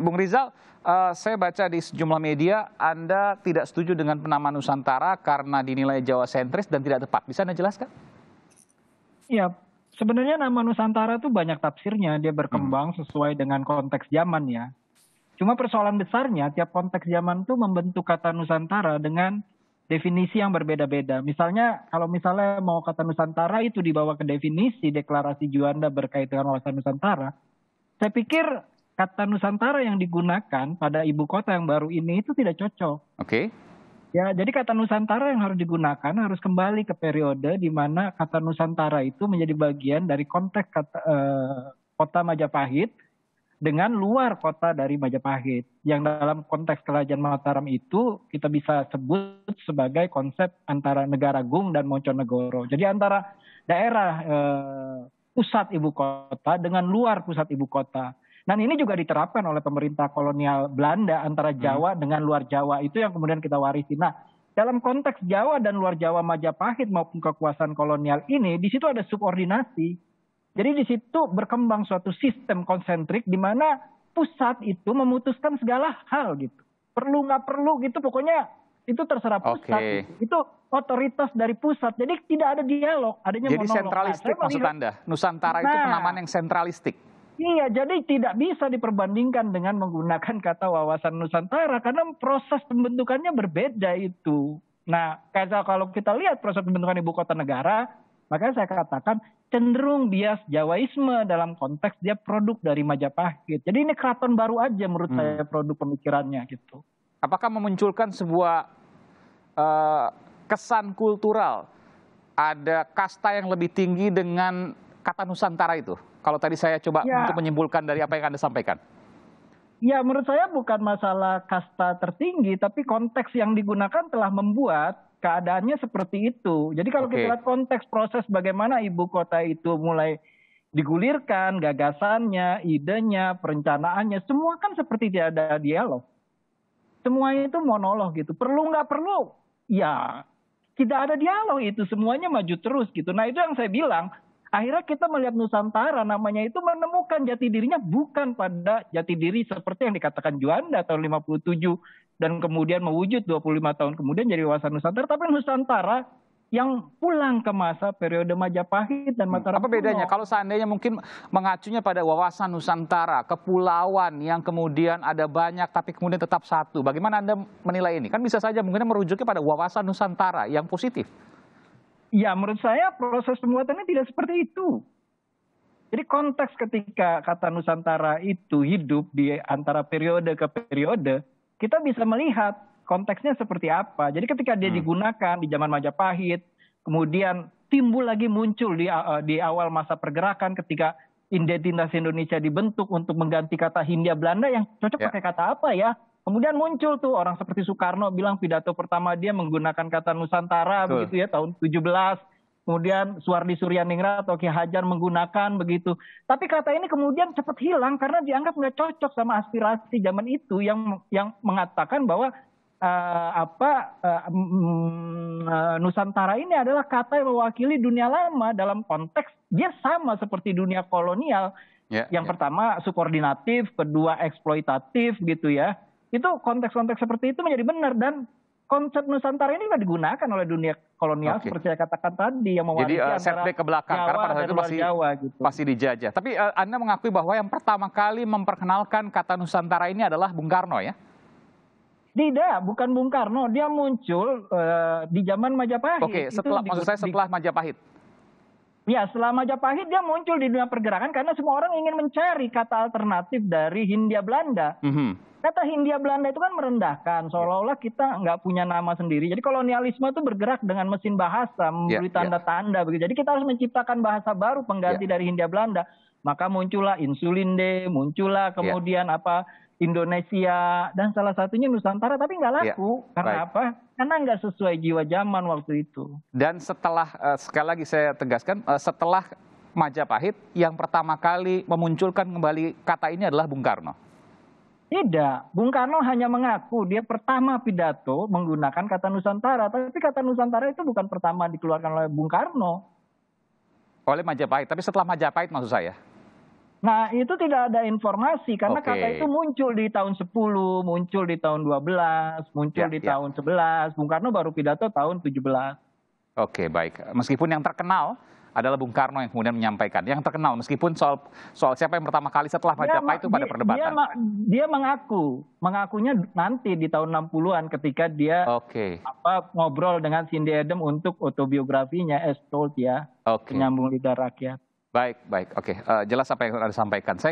Bung, Rizal, uh, saya baca di sejumlah media Anda tidak setuju dengan penamaan Nusantara karena dinilai Jawa sentris dan tidak tepat. Bisa Anda jelaskan? Ya, sebenarnya nama Nusantara itu banyak tafsirnya, dia berkembang hmm. sesuai dengan konteks zaman ya. Cuma persoalan besarnya tiap konteks zaman itu membentuk kata Nusantara dengan definisi yang berbeda-beda. Misalnya kalau misalnya mau kata Nusantara itu dibawa ke definisi deklarasi Juanda berkait dengan wawasan Nusantara, saya pikir kata Nusantara yang digunakan pada ibu kota yang baru ini itu tidak cocok. Oke. Okay. Ya, jadi kata Nusantara yang harus digunakan harus kembali ke periode di mana kata Nusantara itu menjadi bagian dari konteks kata, uh, kota Majapahit dengan luar kota dari Majapahit. Yang dalam konteks kerajaan Mataram itu kita bisa sebut sebagai konsep antara negara Gung dan Moconegoro. Jadi antara daerah uh, pusat ibu kota dengan luar pusat ibu kota. Nah ini juga diterapkan oleh pemerintah kolonial Belanda antara hmm. Jawa hmm. dengan luar Jawa itu yang kemudian kita warisi. Nah, dalam konteks Jawa dan luar Jawa Majapahit maupun kekuasaan kolonial ini, di situ ada subordinasi. Jadi di situ berkembang suatu sistem konsentrik di mana pusat itu memutuskan segala hal gitu. Perlu nggak perlu gitu, pokoknya itu terserah pusat. Okay. Gitu. Itu otoritas dari pusat. Jadi tidak ada dialog, adanya Jadi monolog. Nah, sentralistik nah, maksud Anda? Nusantara nah, itu penamaan yang sentralistik? Iya, jadi tidak bisa diperbandingkan dengan menggunakan kata wawasan Nusantara karena proses pembentukannya berbeda itu. Nah, kayak kalau kita lihat proses pembentukan ibu kota negara, maka saya katakan cenderung bias Jawaisme dalam konteks dia produk dari Majapahit. Jadi ini keraton baru aja menurut hmm. saya produk pemikirannya gitu. Apakah memunculkan sebuah uh, kesan kultural ada kasta yang lebih tinggi dengan kata Nusantara itu? Kalau tadi saya coba ya. untuk menyimpulkan dari apa yang Anda sampaikan. Ya, menurut saya bukan masalah kasta tertinggi, tapi konteks yang digunakan telah membuat keadaannya seperti itu. Jadi kalau okay. kita lihat konteks proses bagaimana ibu kota itu mulai digulirkan, gagasannya, idenya, perencanaannya, semua kan seperti tidak ada dialog. Semuanya itu monolog gitu. Perlu nggak perlu? Ya, tidak ada dialog itu. Semuanya maju terus gitu. Nah itu yang saya bilang, Akhirnya kita melihat Nusantara namanya itu menemukan jati dirinya bukan pada jati diri seperti yang dikatakan Juanda tahun 57 dan kemudian mewujud 25 tahun kemudian jadi wawasan Nusantara tapi Nusantara yang pulang ke masa periode Majapahit dan hmm, Mataram. Apa bedanya? Kalau seandainya mungkin mengacunya pada wawasan Nusantara, kepulauan yang kemudian ada banyak tapi kemudian tetap satu. Bagaimana Anda menilai ini? Kan bisa saja mungkin merujuknya pada wawasan Nusantara yang positif. Ya, menurut saya proses pembuatannya tidak seperti itu. Jadi konteks ketika kata Nusantara itu hidup di antara periode ke periode, kita bisa melihat konteksnya seperti apa. Jadi ketika dia hmm. digunakan di zaman Majapahit, kemudian timbul lagi muncul di eh, di awal masa pergerakan ketika identitas Indonesia dibentuk untuk mengganti kata Hindia Belanda yang cocok ya. pakai kata apa ya? Kemudian muncul tuh orang seperti Soekarno bilang pidato pertama dia menggunakan kata Nusantara Betul. begitu ya tahun 17. Kemudian Suwardi Suryaningrat atau Ki Hajar menggunakan begitu. Tapi kata ini kemudian cepat hilang karena dianggap nggak cocok sama aspirasi zaman itu yang yang mengatakan bahwa uh, apa uh, um, uh, Nusantara ini adalah kata yang mewakili dunia lama dalam konteks dia sama seperti dunia kolonial. Yeah, yang yeah. pertama subordinatif, kedua eksploitatif gitu ya itu konteks-konteks seperti itu menjadi benar dan konsep Nusantara ini juga digunakan oleh dunia kolonial okay. seperti saya katakan tadi yang mewarisi Jadi, uh, eh, setback ke belakang Jawa karena pada saat itu masih Jawa, gitu. masih dijajah. Tapi uh, Anda mengakui bahwa yang pertama kali memperkenalkan kata Nusantara ini adalah Bung Karno ya? Tidak, bukan Bung Karno. Dia muncul uh, di zaman Majapahit. Oke, okay, setelah itu maksud saya setelah Majapahit. Ya, selama Majapahit dia muncul di dunia pergerakan karena semua orang ingin mencari kata alternatif dari Hindia Belanda. Mm -hmm. Kata Hindia Belanda itu kan merendahkan, seolah-olah kita nggak punya nama sendiri. Jadi kolonialisme itu bergerak dengan mesin bahasa, memberi ya, ya. tanda-tanda yeah, yeah. begitu. Jadi kita harus menciptakan bahasa baru pengganti yeah. dari Hindia Belanda. Maka muncullah insulin deh, muncullah ya. kemudian yeah. apa Indonesia dan salah satunya Nusantara tapi nggak iya, laku ya, karena baik. apa? Karena nggak sesuai jiwa zaman waktu itu. Dan setelah uh, sekali lagi saya tegaskan uh, setelah Majapahit yang pertama kali memunculkan kembali kata ini adalah Bung Karno. Tidak, Bung Karno hanya mengaku dia pertama pidato menggunakan kata Nusantara, tapi kata Nusantara itu bukan pertama dikeluarkan oleh Bung Karno. Oleh Majapahit, tapi setelah Majapahit maksud saya. Nah, itu tidak ada informasi karena okay. kata itu muncul di tahun 10, muncul di tahun 12, muncul ya, di ya. tahun 11. Bung Karno baru pidato tahun 17. Oke, okay, baik. Meskipun yang terkenal adalah Bung Karno yang kemudian menyampaikan. Yang terkenal meskipun soal soal siapa yang pertama kali setelah Majapahit itu pada perdebatan. Dia, dia mengaku, mengakunya nanti di tahun 60-an ketika dia okay. apa ngobrol dengan Cindy Adam untuk autobiografinya told ya, okay. penyambung lidah rakyat baik baik oke eh, jelas apa yang anda sampaikan Saya...